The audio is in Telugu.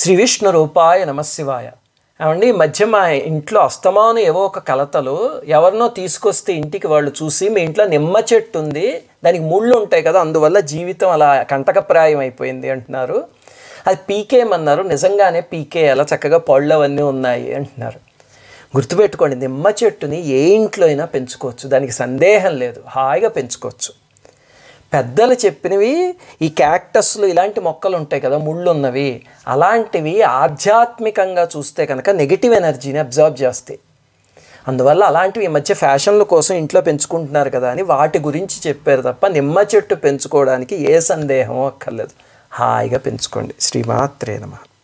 శ్రీ విష్ణు రూపాయ నమశివాయ ఏమండి మధ్య మా ఇంట్లో అస్తమాను ఏవో ఒక కలతలు ఎవరినో తీసుకొస్తే ఇంటికి వాళ్ళు చూసి మీ ఇంట్లో నిమ్మ చెట్టు ఉంది దానికి ముళ్ళు ఉంటాయి కదా అందువల్ల జీవితం అలా కంటకప్రాయం అయిపోయింది అంటున్నారు అది పీకేయమన్నారు నిజంగానే పీకే అలా చక్కగా పళ్ళు అవన్నీ ఉన్నాయి అంటున్నారు గుర్తుపెట్టుకోండి నిమ్మ చెట్టుని ఏ ఇంట్లో అయినా పెంచుకోవచ్చు దానికి సందేహం లేదు హాయిగా పెంచుకోవచ్చు పెద్దలు చెప్పినవి ఈ క్యాక్టస్లు ఇలాంటి మొక్కలు ఉంటాయి కదా ముళ్ళు ఉన్నవి అలాంటివి ఆధ్యాత్మికంగా చూస్తే కనుక నెగిటివ్ ఎనర్జీని అబ్జర్వ్ చేస్తాయి అందువల్ల అలాంటివి ఈ మధ్య ఫ్యాషన్ల కోసం ఇంట్లో పెంచుకుంటున్నారు కదా అని వాటి గురించి చెప్పారు తప్ప నిమ్మ చెట్టు పెంచుకోవడానికి ఏ సందేహమో అక్కర్లేదు హాయిగా పెంచుకోండి శ్రీమాత్రే